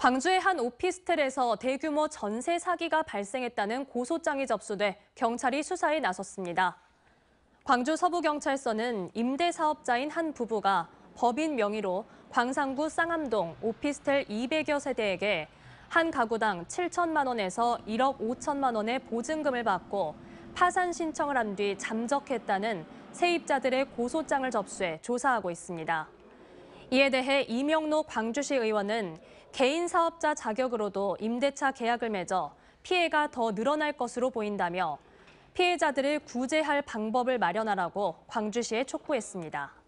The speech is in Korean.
광주의 한 오피스텔에서 대규모 전세 사기가 발생했다는 고소장이 접수돼 경찰이 수사에 나섰습니다. 광주 서부경찰서는 임대 사업자인 한 부부가 법인 명의로 광산구 쌍암동 오피스텔 200여 세대에게 한 가구당 7천만 원에서 1억 5천만 원의 보증금을 받고 파산 신청을 한 뒤 잠적했다는 세입자들의 고소장을 접수해 조사하고 있습니다. 이에 대해 이명록 광주시 의원은 개인 사업자 자격으로도 임대차 계약을 맺어 피해가 더 늘어날 것으로 보인다며 피해자들을 구제할 방법을 마련하라고 광주시에 촉구했습니다.